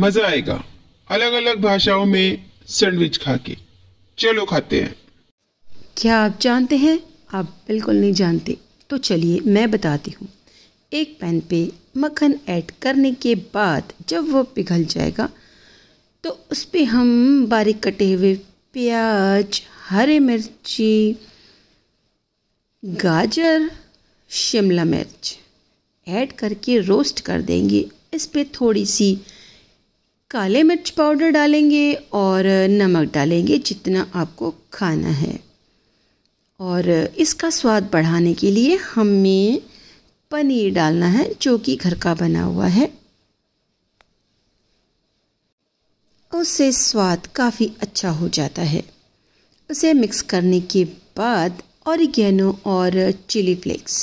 मजा आएगा अलग अलग भाषाओं में सैंडविच खाके चलो खाते हैं क्या आप जानते हैं आप बिल्कुल नहीं जानते तो चलिए मैं बताती हूँ एक पेन पे मक्खन ऐड करने के बाद जब वो पिघल जाएगा तो उस पर हम बारीक कटे हुए प्याज हरे मिर्ची गाजर शिमला मिर्च ऐड करके रोस्ट कर देंगे इस पर थोड़ी सी काले मिर्च पाउडर डालेंगे और नमक डालेंगे जितना आपको खाना है और इसका स्वाद बढ़ाने के लिए हमें पनीर डालना है जो कि घर का बना हुआ है उससे स्वाद काफ़ी अच्छा हो जाता है उसे मिक्स करने के बाद ऑरिगेनो और चिली फ्लेक्स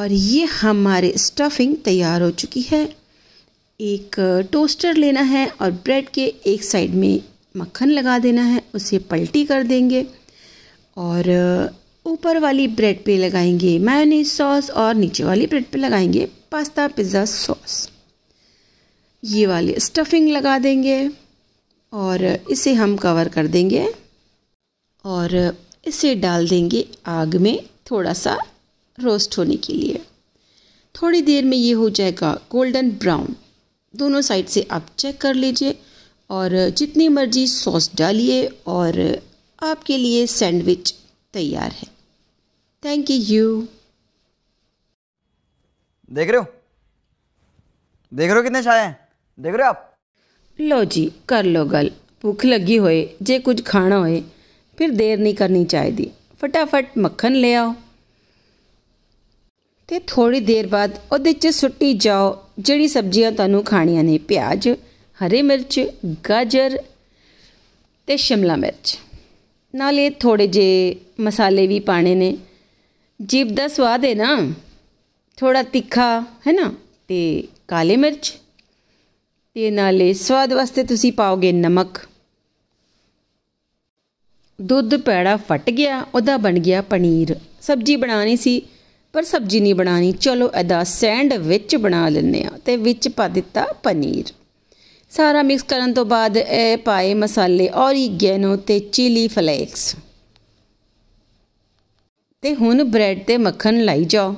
और ये हमारे स्टफिंग तैयार हो चुकी है एक टोस्टर लेना है और ब्रेड के एक साइड में मक्खन लगा देना है उसे पलटी कर देंगे और ऊपर वाली ब्रेड पे लगाएंगे मैनी सॉस और नीचे वाली ब्रेड पे लगाएंगे पास्ता पिज़्ज़ा सॉस ये वाली स्टफिंग लगा देंगे और इसे हम कवर कर देंगे और इसे डाल देंगे आग में थोड़ा सा रोस्ट होने के लिए थोड़ी देर में ये हो जाएगा गोल्डन ब्राउन दोनों साइड से आप चेक कर लीजिए और जितनी मर्जी सॉस डालिए और आपके लिए सैंडविच तैयार है थैंक यू देख रहे हो देख रहे हो कितने छाए हैं देख रहे हो आप लो जी कर लो गल भूख लगी होए जे कुछ खाना होए फिर देर नहीं करनी चाहिए फटाफट मक्खन ले आओ ਤੇ ਥੋੜੀ ਦੇਰ ਬਾਅਦ ਉਹਦੇ 'ਚ ਸੁੱਟੀ ਜਾਓ ਜਿਹੜੀ ਸਬਜ਼ੀਆਂ ਤੁਹਾਨੂੰ ਖਾਣੀਆਂ ਨੇ ਪਿਆਜ਼ ਹਰੇ ਮਿਰਚ ਗਾਜਰ ਤੇ ਸ਼ਿਮਲਾ ਨਾਲੇ ਥੋੜੇ ਜੇ ਮਸਾਲੇ ਵੀ ਪਾਣੇ ਨੇ ਜੀਭ ਦਾ ਸਵਾਦ ਹੈ ਨਾ ਥੋੜਾ ਤਿੱਖਾ ਹੈ ਨਾ ਤੇ ਕਾਲੇ ਮਿਰਚ ਤੇ ਨਾਲੇ ਸਵਾਦ ਵਾਸਤੇ ਤੁਸੀਂ ਪਾਓਗੇ ਨਮਕ ਦੁੱਧ ਪੈੜਾ ਫਟ ਗਿਆ ਉਹਦਾ ਬਣ ਗਿਆ ਪਨੀਰ ਸਬਜੀ ਬਣਾਣੀ ਸੀ ਪਰ ਸਬਜੀ ਨਹੀਂ ਬਣਾਣੀ ਚਲੋ ਇਹਦਾ ਸੈਂਡਵਿਚ ਬਣਾ ਲੈਂਦੇ ਆ ਤੇ ਵਿੱਚ ਪਾ ਦਿੱਤਾ ਪਨੀਰ ਸਾਰਾ ਮਿਕਸ ਕਰਨ ਤੋਂ ਬਾਅਦ ਇਹ ਪਾਏ ਮਸਾਲੇ ਓਰੀਗੈਨੋ ਤੇ ਚਿਲੀ ਫਲੇਕਸ ਤੇ ਹੁਣ ਬ੍ਰੈਡ ਤੇ ਮੱਖਣ ਲਾਈ ਜਾਓ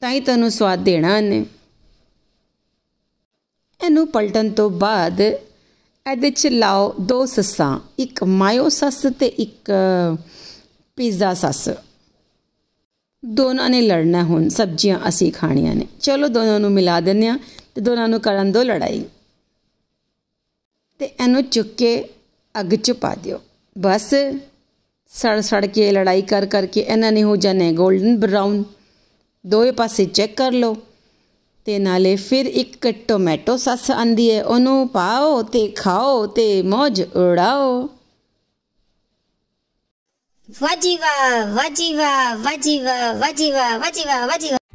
ਤਾਂ ਹੀ ਤੁਹਾਨੂੰ ਸਵਾਦ ਦੇਣਾ ਨੇ ਇਹਨੂੰ ਪਲਟਣ ਤੋਂ ਬਾਅਦ ਇਹਦੇ ਚ ਲਾਓ ਦੋ ਸੱਸਾਂ ਇੱਕ ਮਾਇਓ ਸੱਸ ਤੇ ਇੱਕ ਪੀਜ਼ਾ ਸੱਸ ਦੋਨਾਂ ਨੇ ਲੜਨਾ ਹੁਣ ਸਬਜ਼ੀਆਂ ਅਸੀਂ ਖਾਣੀਆਂ ਨੇ ਚਲੋ ਦੋਨਾਂ ਨੂੰ ਮਿਲਾ ਦਿੰਨੇ ਆ ਤੇ ਦੋਨਾਂ ਨੂੰ ਕਰਨ ਦੋ ਲੜਾਈ ਤੇ ਇਹਨੂੰ ਚੁੱਕ ਕੇ ਅੱਗ 'ਚ ਪਾ ਦਿਓ ਬਸ ਸੜ ਸੜ ਕੇ ਲੜਾਈ ਕਰ ਕਰਕੇ ਇਹਨਾਂ ਨੇ ਹੋ ਜਾਣੇ 골ਡਨ ਬਰਾਊਨ ਦੋਵੇਂ ਪਾਸੇ ਚੈੱਕ ਕਰ ਲਓ ਤੇ ਨਾਲੇ ਫਿਰ ਇੱਕ ਟੋਮੈਟੋ ਸਸ ਆਂਦੀ ਹੈ ਉਹਨੂੰ ਪਾਓ ਤੇ ਖਾਓ ਤੇ ਮौज ਉਡਾਓ ਵਾਜੀ ਜੀ ਵਾਜੀ ਵਾਹ ਵਾਜੀ ਵਾਹ